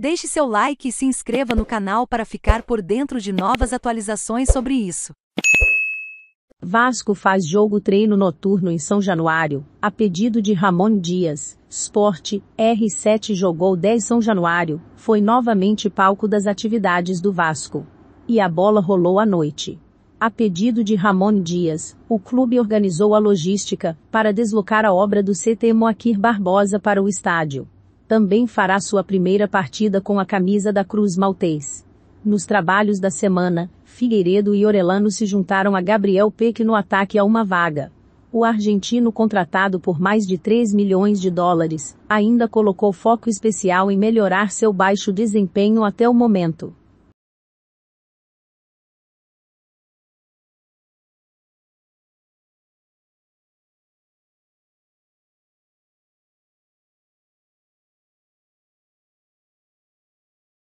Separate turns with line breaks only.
Deixe seu like e se inscreva no canal para ficar por dentro de novas atualizações
sobre isso. Vasco faz jogo treino noturno em São Januário, a pedido de Ramon Dias. Sport, R7 jogou 10 São Januário, foi novamente palco das atividades do Vasco. E a bola rolou à noite. A pedido de Ramon Dias, o clube organizou a logística para deslocar a obra do CT Moacir Barbosa para o estádio também fará sua primeira partida com a camisa da Cruz Maltês. Nos trabalhos da semana, Figueiredo e Orelano se juntaram a Gabriel Peck no ataque a uma vaga. O argentino contratado por mais de 3 milhões de dólares, ainda colocou foco especial em melhorar seu baixo desempenho até o momento.